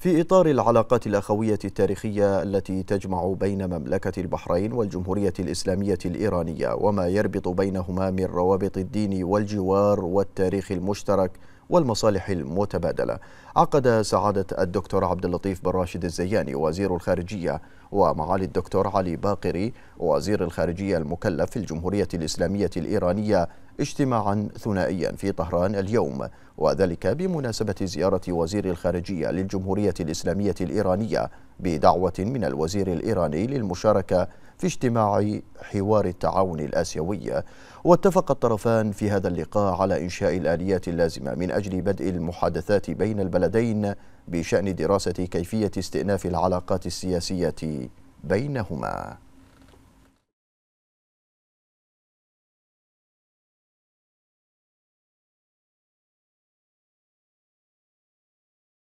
في إطار العلاقات الأخوية التاريخية التي تجمع بين مملكة البحرين والجمهورية الإسلامية الإيرانية وما يربط بينهما من روابط الدين والجوار والتاريخ المشترك والمصالح المتبادلة عقد سعادة الدكتور عبد اللطيف بن راشد الزياني وزير الخارجية ومعالي الدكتور علي باقري وزير الخارجية المكلف في الجمهورية الإسلامية الإيرانية اجتماعا ثنائيا في طهران اليوم وذلك بمناسبة زيارة وزير الخارجية للجمهورية الإسلامية الإيرانية بدعوة من الوزير الإيراني للمشاركة في اجتماع حوار التعاون الآسيوي واتفق الطرفان في هذا اللقاء على إنشاء الآليات اللازمة من أجل بدء المحادثات بين البلدين بشأن دراسة كيفية استئناف العلاقات السياسية بينهما